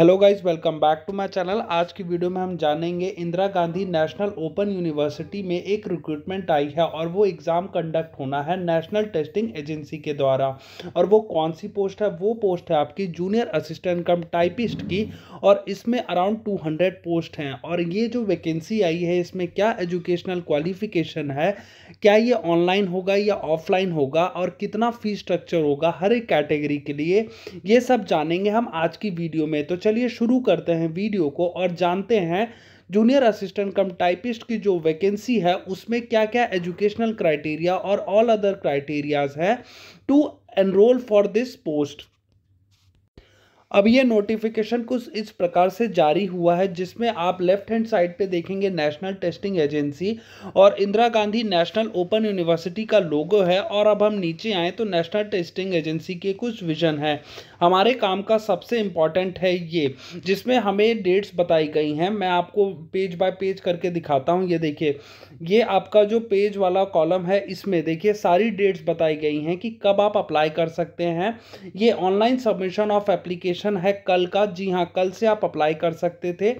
hello guys welcome back to my channel आज की video में हम जानेंगे Indira Gandhi National Open University में एक रिक्रूटमेंट आई है और वो एग्ज़ाम कंडक्ट होना है नेशनल टेस्टिंग एजेंसी के द्वारा और वो कौन सी पोस्ट है वो पोस्ट है आपकी जूनियर असिस्टेंट कम टाइपिस्ट की और इसमें अराउंड टू पोस्ट हैं और ये जो वैकेंसी आई है इसमें क्या एजुकेशनल क्वालिफिकेशन है क्या ये ऑनलाइन होगा या ऑफलाइन होगा और कितना फीस स्ट्रक्चर होगा हर एक कैटेगरी के लिए ये सब जानेंगे हम आज की वीडियो में तो चलिए शुरू करते हैं वीडियो को और जानते हैं जूनियर असिस्टेंट कम टाइपिस्ट की जो वैकेंसी है उसमें क्या क्या एजुकेशनल क्राइटेरिया और ऑल अदर क्राइटेरियाज है to enrol for this post अब ये नोटिफिकेशन कुछ इस प्रकार से जारी हुआ है जिसमें आप लेफ्ट हैंड साइड पे देखेंगे नेशनल टेस्टिंग एजेंसी और Indira Gandhi National Open University का लोगो है और अब हम नीचे आए तो नेशनल टेस्टिंग एजेंसी के कुछ विजन है हमारे काम का सबसे इम्पॉर्टेंट है ये जिसमें हमें डेट्स बताई गई हैं मैं आपको पेज बाय पेज करके दिखाता हूँ ये देखिए ये आपका जो पेज वाला कॉलम है इसमें देखिए सारी डेट्स बताई गई हैं कि कब आप अप्लाई कर सकते हैं ये ऑनलाइन सबमिशन ऑफ एप्लीकेशन है कल का जी हाँ कल से आप अप्लाई कर सकते थे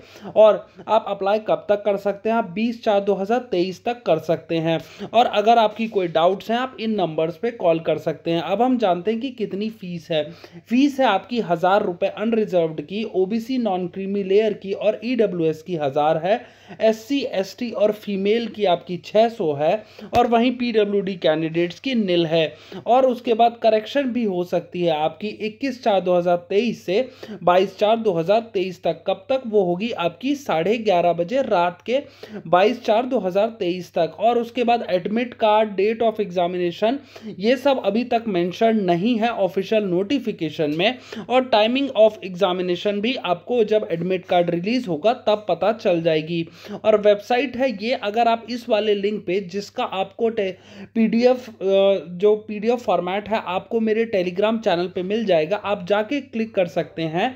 और आप अप्लाई कब तक कर सकते हैं आप बीस चार दो तक कर सकते हैं और अगर आपकी कोई डाउट्स हैं आप इन नंबर्स पे कॉल कर सकते हैं अब हम जानते हैं कि कितनी फ़ीस है फ़ीस फीस है आपकी हज़ार रुपये अनरिजर्व की ओबीसी नॉन क्रीमी लेयर की और ईडब्ल्यूएस e की हज़ार है एससी एसटी और फीमेल की आपकी सौ है और वहीं पीडब्ल्यूडी कैंडिडेट्स की नील है और उसके बाद करेक्शन भी हो सकती है आपकी इक्कीस चार दो हजार तेईस से बाईस चार दो हजार तेईस तक कब तक वो होगी आपकी साढ़े ग्यारह बजे रात के बाईस चार दो हजार तेईस तक और उसके बाद admit card date of examination ये सब अभी तक मैंशन नहीं है ऑफिशियल नोटिफिकेशन में और टाइमिंग ऑफ एग्जामिनेशन भी आपको जब एडमिट कार्ड रिलीज होगा तब पता चल जाएगी और वेबसाइट है ये अगर आप इस वाले लिंक पे जिसका आपको पीडीएफ जो पीडीएफ फॉर्मेट है आपको मेरे टेलीग्राम चैनल पे मिल जाएगा आप जाके क्लिक कर सकते हैं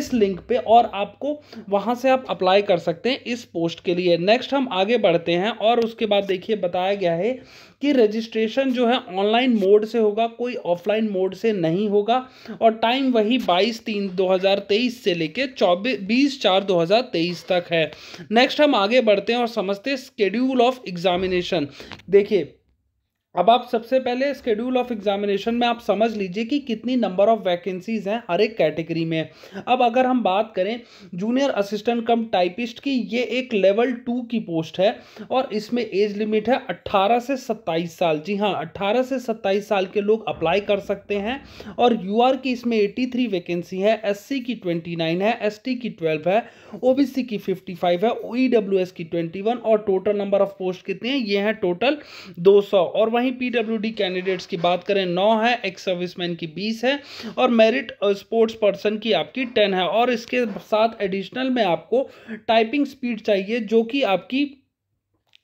इस लिंक पे और आपको वहां से आप अप्लाई कर सकते हैं इस पोस्ट के लिए नेक्स्ट हम आगे बढ़ते हैं और उसके बाद देखिए बताया गया है कि रजिस्ट्रेशन जो है ऑनलाइन मोड से होगा कोई ऑफलाइन मोड से नहीं होगा और टाइम वही बाईस तीन दो हज़ार तेईस से लेके चौबीस बीस चार दो हज़ार तेईस तक है नेक्स्ट हम आगे बढ़ते हैं और समझते हैं स्केड्यूल ऑफ एग्जामिनेशन देखिए अब आप सबसे पहले स्केड्यूल ऑफ एग्जामिनेशन में आप समझ लीजिए कि कितनी नंबर ऑफ वैकेंसीज हैं हर एक कैटेगरी में अब अगर हम बात करें जूनियर असिस्टेंट कम टाइपिस्ट की ये एक लेवल टू की पोस्ट है और इसमें एज लिमिट है 18 से 27 साल जी हाँ 18 से 27 साल के लोग अप्लाई कर सकते हैं और यू की इसमें 83 वैकेंसी है एस की ट्वेंटी है एस की ट्वेल्व है ओ की फिफ्टी है ओ e की ट्वेंटी और टोटल नंबर ऑफ पोस्ट कितने हैं ये हैं टोटल दो और वहीं वहीं पीडब्ल्यूडी कैंडिडेट्स की बात करें नौ है एक्स सर्विसमैन की बीस है और मेरिट स्पोर्ट्स पर्सन की आपकी टेन है और इसके साथ एडिशनल में आपको टाइपिंग स्पीड चाहिए जो कि आपकी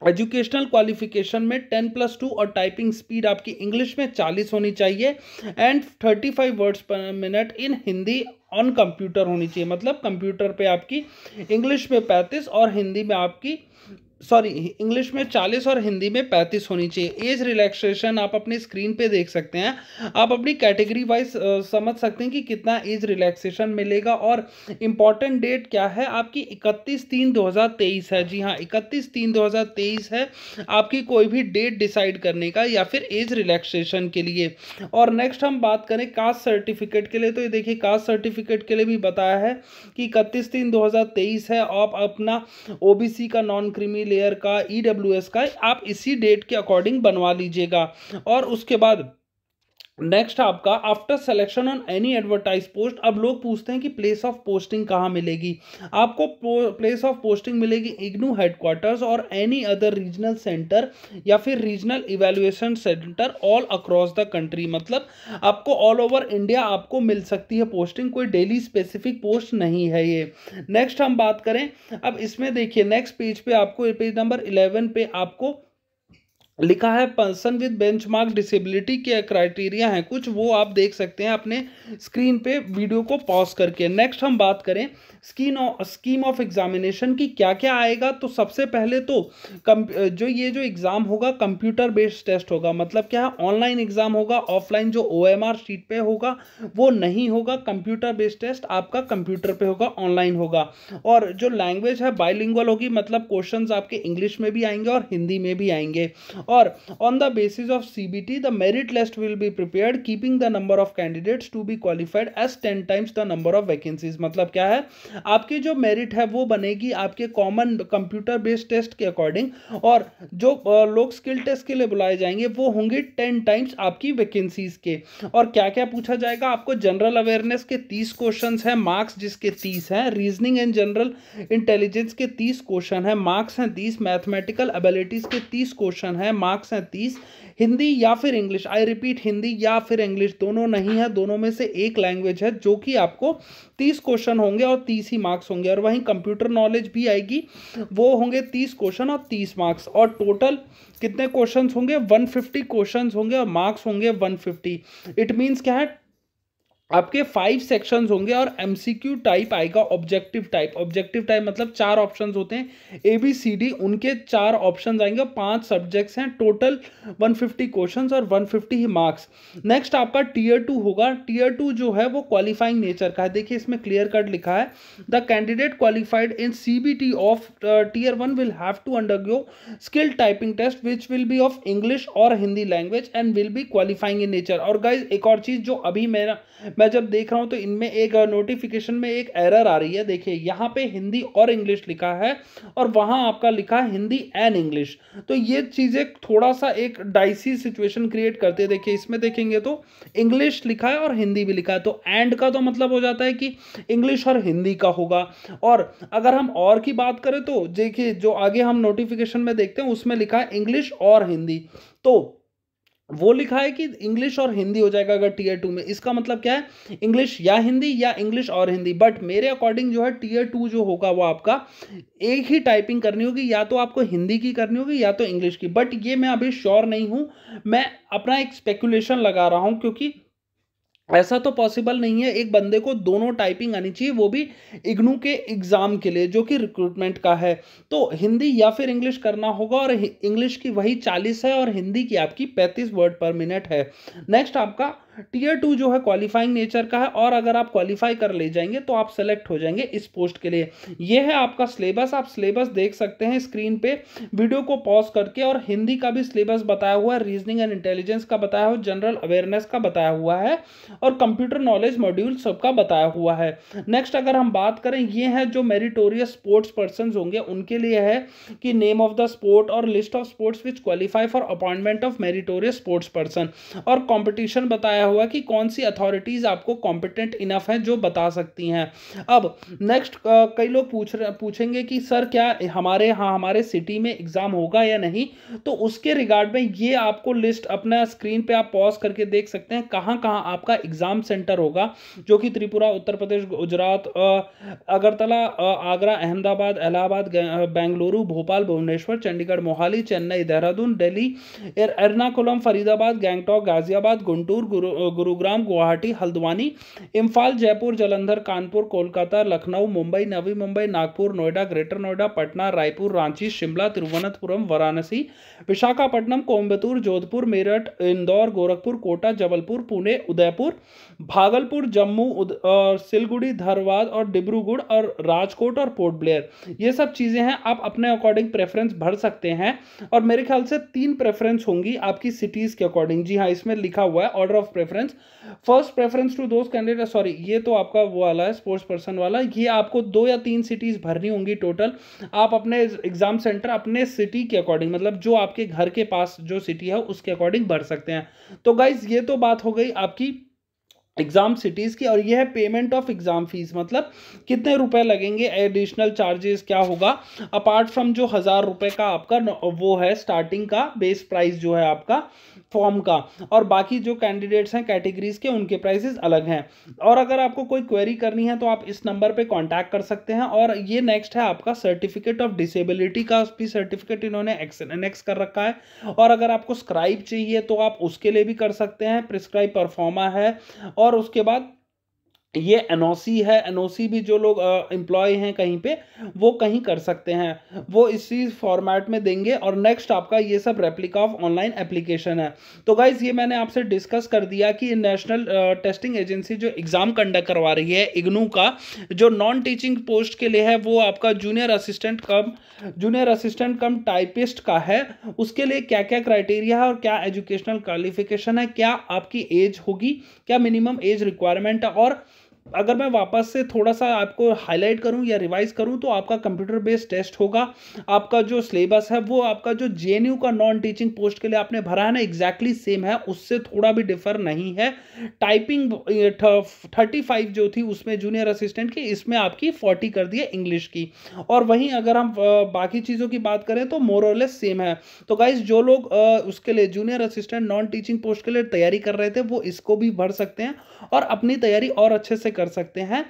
एजुकेशनल क्वालिफिकेशन में टेन प्लस टू और टाइपिंग स्पीड आपकी इंग्लिश में चालीस होनी चाहिए and thirty five words per minute in Hindi on computer होनी चाहिए मतलब कंप्यूटर पे आपकी इंग्लिश में पैंतीस और हिंदी में आपकी सॉरी इंग्लिश में चालीस और हिंदी में पैंतीस होनी चाहिए एज रिलैक्सेशन आप अपने स्क्रीन पे देख सकते हैं आप अपनी कैटेगरी वाइज समझ सकते हैं कि कितना एज रिलैक्सेशन मिलेगा और इम्पॉर्टेंट डेट क्या है आपकी इकतीस तीन दो हज़ार तेईस है जी हाँ इकतीस तीन दो हज़ार तेईस है आपकी कोई भी डेट डिसाइड करने का या फिर एज रिलैक्सेशन के लिए और नेक्स्ट हम बात करें कास्ट सर्टिफिकेट के लिए तो ये देखिए कास्ट सर्टिफिकेट के लिए भी बताया है कि इकतीस तीन दो है आप अपना ओ का नॉन क्रिमी लेयर का ई e का आप इसी डेट के अकॉर्डिंग बनवा लीजिएगा और उसके बाद नेक्स्ट आपका after selection on any advertise post अब लोग पूछते हैं कि प्लेस ऑफ पोस्टिंग कहाँ मिलेगी आपको प्लेस ऑफ पोस्टिंग मिलेगी इग्नू हेडक्वार्टर्स और एनी अदर रीजनल सेंटर या फिर regional evaluation centre all across the country मतलब आपको ऑल ओवर इंडिया आपको मिल सकती है पोस्टिंग कोई डेली स्पेसिफिक पोस्ट नहीं है ये नेक्स्ट हम बात करें अब इसमें देखिए नेक्स्ट पेज पे आपको पेज नंबर इलेवन पे आपको लिखा है पर्सन विद बेंचमार्क डिसेबिलिटी के क्राइटेरिया हैं कुछ वो आप देख सकते हैं अपने स्क्रीन पे वीडियो को पॉज करके नेक्स्ट हम बात करें स्कीम स्कीम ऑफ एग्जामिनेशन की क्या क्या आएगा तो सबसे पहले तो कम जो ये जो एग्ज़ाम होगा कंप्यूटर बेस्ड टेस्ट होगा मतलब क्या है ऑनलाइन एग्ज़ाम होगा ऑफलाइन जो ओ एम आर शीट पर होगा वो नहीं होगा कंप्यूटर बेस्ड टेस्ट आपका कंप्यूटर पर होगा ऑनलाइन होगा और जो लैंग्वेज है बाइलिंगल होगी मतलब क्वेश्चन आपके इंग्लिश में भी आएंगे और हिंदी में भी आएंगे the basis of C B T the merit list will be prepare keeping the number of candidates to be qualified as ten times the number of vacancies मतलब क्या है आपकी जो मेरिट है वो बनेगी आपके कॉमन कंप्यूटर बेस्ड टेस्ट के अकॉर्डिंग और जो लोग स्किल टेस्ट के लिए बुलाए जाएंगे वो होंगे टेन टाइम्स आपकी वैकेंसीज के और क्या क्या पूछा जाएगा आपको जनरल अवेयरनेस के तीस क्वेश्चन हैं मार्क्स जिसके तीस हैं रीजनिंग एंड जनरल इंटेलिजेंस के तीस क्वेश्चन हैं मार्क्स हैं तीस मैथमेटिकल एबिलिटीज के तीस क्वेश्चन हैं हैं मार्क्स हैं तीस हिंदी या फिर इंग्लिश आई रिपीट हिंदी या फिर इंग्लिश दोनों नहीं है दोनों में से एक लैंग्वेज है जो कि आपको तीस क्वेश्चन होंगे और तीस ही मार्क्स होंगे और वहीं कंप्यूटर नॉलेज भी आएगी वो होंगे तीस क्वेश्चन और तीस मार्क्स और टोटल कितने क्वेश्चन होंगे वन फिफ्टी होंगे और मार्क्स होंगे वन इट मीन्स क्या है आपके फाइव सेक्शंस होंगे और एमसीक्यू टाइप आएगा ऑब्जेक्टिव टाइप ऑब्जेक्टिव टाइप मतलब चार ऑप्शंस होते हैं ए बी सी डी उनके चार ऑप्शंस आएंगे पांच सब्जेक्ट्स हैं टोटल 150 क्वेश्चंस और 150 ही मार्क्स नेक्स्ट आपका टीयर टू होगा टीयर टू जो है वो क्वालिफाइंग नेचर का है देखिए इसमें क्लियर कट लिखा है the candidate qualified in C B T of tier one will have to undergo skill typing test which will be of English और Hindi language and will be qualifying in nature और guys एक और चीज़ जो अभी मेरा मैं जब देख रहा हूँ तो इनमें एक नोटिफिकेशन में एक एरर आ रही है देखिए यहाँ पे हिंदी और इंग्लिश लिखा है और वहाँ आपका लिखा है हिंदी एंड इंग्लिश तो ये चीज़ें थोड़ा सा एक डाइसी सिचुएशन क्रिएट करते है देखिए इसमें देखेंगे तो इंग्लिश लिखा है और हिंदी भी लिखा है तो एंड का तो मतलब हो जाता है कि इंग्लिश और हिंदी का होगा और अगर हम और की बात करें तो देखिए जो आगे हम नोटिफिकेशन में देखते हैं उसमें लिखा है इंग्लिश और हिंदी तो वो लिखा है कि इंग्लिश और हिंदी हो जाएगा अगर टीयर टू में इसका मतलब क्या है इंग्लिश या हिंदी या इंग्लिश और हिंदी बट मेरे अकॉर्डिंग जो है टीयर टू जो होगा वो आपका एक ही टाइपिंग करनी होगी या तो आपको हिंदी की करनी होगी या तो इंग्लिश की बट ये मैं अभी श्योर नहीं हूँ मैं अपना एक स्पेकुलेशन लगा रहा हूँ क्योंकि ऐसा तो पॉसिबल नहीं है एक बंदे को दोनों टाइपिंग आनी चाहिए वो भी इग्नू के एग्ज़ाम के लिए जो कि रिक्रूटमेंट का है तो हिंदी या फिर इंग्लिश करना होगा और इंग्लिश की वही चालीस है और हिंदी की आपकी पैंतीस वर्ड पर मिनट है नेक्स्ट आपका टीयर टू जो है क्वालिफाइंग नेचर का है और अगर आप क्वालिफाई कर ले जाएंगे तो आप सेलेक्ट हो जाएंगे इस पोस्ट के लिए यह है आपका सिलेबस आप सिलेबस देख सकते हैं स्क्रीन पे वीडियो को पॉज करके और हिंदी का भी सिलेबस बताया हुआ है रीजनिंग एंड इंटेलिजेंस का बताया हुआ जनरल अवेयरनेस का बताया हुआ है और कंप्यूटर नॉलेज मॉड्यूल सबका बताया हुआ है नेक्स्ट अगर हम बात करें ये है जो मेरिटोरियस स्पोर्ट्स पर्सन होंगे उनके लिए है कि नेम ऑफ द स्पोर्ट और list of sports which qualify for appointment of meritorious sports person और कॉम्पिटिशन बताया बताया हुआ कि कौन सी अथॉरिटीज़ आपको कॉम्पिटेंट इनफ हैं जो बता सकती हैं अब नेक्स्ट कई लोग पूछ पूछेंगे कि सर क्या हमारे यहाँ हमारे सिटी में एग्ज़ाम होगा या नहीं तो उसके रिगार्ड में ये आपको लिस्ट अपना स्क्रीन पे आप पॉज करके देख सकते हैं कहाँ कहाँ आपका एग्ज़ाम सेंटर होगा जो कि त्रिपुरा उत्तर प्रदेश गुजरात अगरतला आगरा अहमदाबाद इलाहाबाद बेंगलुरु भोपाल भुवनेश्वर चंडीगढ़ मोहाली चेन्नई देहरादून दिल्ली एर्नाकुलम फरीदाबाद गैंगटॉक गाजियाबाद गुंटूर गुरु गुरुग्राम गुवाहाटी हल्द्वानी इम्फाल जयपुर जलंधर कानपुर कोलकाता लखनऊ मुंबई नवी मुंबई नागपुर नोएडा ग्रेटर नोएडा पटना रायपुर रांची शिमला तिरुवनंतपुरम वाराणसी विशाखापट्टनम कोयम्बतूर जोधपुर मेरठ इंदौर गोरखपुर कोटा जबलपुर पुणे उदयपुर भागलपुर जम्मू और सिलगुड़ी धरवाद और डिब्रूगढ़ और राजकोट और पोर्ट ब्लेयर ये सब चीज़ें हैं आप अपने अकॉर्डिंग प्रेफरेंस भर सकते हैं और मेरे ख्याल से तीन प्रेफरेंस होंगी आपकी सिटीज़ के अकॉर्डिंग जी हाँ इसमें लिखा हुआ है order of preference first preference to those candidate sorry ये तो आपका वो वाला है स्पोर्ट्स पर्सन वाला ये आपको दो या तीन सिटीज़ भरनी होंगी टोटल आप अपने एग्जाम सेंटर अपने सिटी के अकॉर्डिंग मतलब जो आपके घर के पास जो सिटी है उसके अकॉर्डिंग भर सकते हैं तो गाइज ये तो बात हो गई आपकी एग्ज़ाम सिटीज़ की और यह है पेमेंट ऑफ एग्ज़ाम फ़ीस मतलब कितने रुपए लगेंगे एडिशनल चार्जेस क्या होगा अपार्ट फ्रॉम जो हज़ार रुपए का आपका वो है स्टार्टिंग का बेस प्राइस जो है आपका फॉर्म का और बाकी जो कैंडिडेट्स हैं कैटेगरीज के उनके प्राइसेस अलग हैं और अगर आपको कोई क्वेरी करनी है तो आप इस नंबर पर कॉन्टैक्ट कर सकते हैं और ये नेक्स्ट है आपका सर्टिफिकेट ऑफ डिसेबिलिटी का भी सर्टिफिकेट इन्होंने एक्स कर रखा है और अगर आपको स्क्राइब चाहिए तो आप उसके लिए भी कर सकते हैं प्रिस्क्राइब परफॉर्मा है और और उसके बाद ये एनओसी है एनओसी भी जो लोग एम्प्लॉय हैं कहीं पे वो कहीं कर सकते हैं वो इसी फॉर्मेट में देंगे और नेक्स्ट आपका ये सब रेप्लिका ऑफ ऑनलाइन एप्लीकेशन है तो गाइज ये मैंने आपसे डिस्कस कर दिया कि नेशनल टेस्टिंग एजेंसी जो एग्ज़ाम कंडक्ट करवा रही है इग्नू का जो नॉन टीचिंग पोस्ट के लिए है वो आपका junior assistant cum junior assistant cum typist का है उसके लिए क्या क्या क्राइटेरिया है और क्या एजुकेशनल क्वालिफिकेशन है क्या आपकी एज होगी क्या मिनिमम एज रिक्वायरमेंट है और अगर मैं वापस से थोड़ा सा आपको हाईलाइट करूं या रिवाइज करूं तो आपका कंप्यूटर बेस्ड टेस्ट होगा आपका जो सिलेबस है वो आपका जो जे का नॉन टीचिंग पोस्ट के लिए आपने भरा है ना एग्जैक्टली सेम है उससे थोड़ा भी डिफर नहीं है टाइपिंग थर्टी फाइव जो थी उसमें जूनियर असिस्टेंट की इसमें आपकी फोर्टी कर दी है इंग्लिश की और वहीं अगर हम बाकी चीज़ों की बात करें तो मोरलेस सेम है तो गाइज जो लोग उसके लिए junior assistant non teaching post के लिए तैयारी कर रहे थे वो इसको भी भर सकते हैं और अपनी तैयारी और अच्छे से कर सकते हैं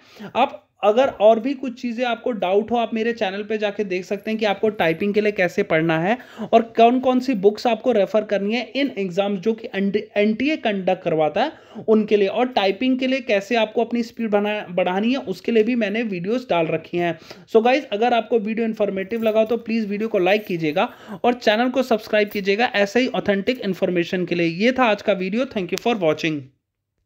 आप अगर और भी कुछ चीज़ें आपको डाउट हो आप मेरे चैनल पे जाके देख सकते हैं कि आपको टाइपिंग के लिए कैसे पढ़ना है और कौन कौन सी बुक्स आपको रेफर करनी है इन एग्जाम्स जो कि एन टी ए कंडक्ट करवाता है उनके लिए और टाइपिंग के लिए कैसे आपको अपनी स्पीड बना बढ़ानी है उसके लिए भी मैंने वीडियोज़ डाल रखी हैं सो गाइज अगर आपको वीडियो इन्फॉर्मेटिव लगा तो प्लीज़ वीडियो को लाइक कीजिएगा और चैनल को सब्सक्राइब कीजिएगा ऐसे ही ऑथेंटिक इन्फॉर्मेशन के लिए ये था आज का video thank you for watching